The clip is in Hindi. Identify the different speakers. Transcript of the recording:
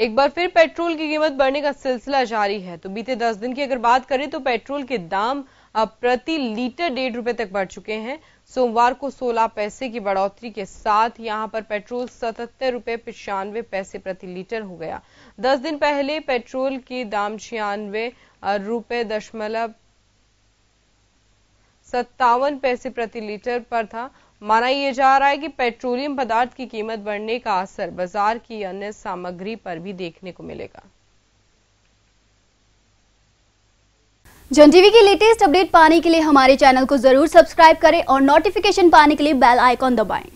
Speaker 1: एक बार फिर पेट्रोल की कीमत बढ़ने का सिलसिला जारी है तो बीते दस दिन की अगर बात करें तो पेट्रोल के दाम अब प्रति लीटर डेढ़ रुपए तक बढ़ चुके हैं सोमवार को 16 पैसे की बढ़ोतरी के साथ यहां पर पेट्रोल सतहत्तर रुपए पिचानवे पैसे प्रति लीटर हो गया दस दिन पहले पेट्रोल के दाम छियानवे रुपए दशमलव सत्तावन पैसे प्रति लीटर पर था माना यह जा रहा है कि पेट्रोलियम पदार्थ की कीमत बढ़ने का असर बाजार की अन्य सामग्री पर भी देखने को मिलेगा
Speaker 2: जन टीवी की लेटेस्ट अपडेट पाने के लिए हमारे चैनल को जरूर सब्सक्राइब करें और नोटिफिकेशन पाने के लिए बेल आइकॉन दबाएं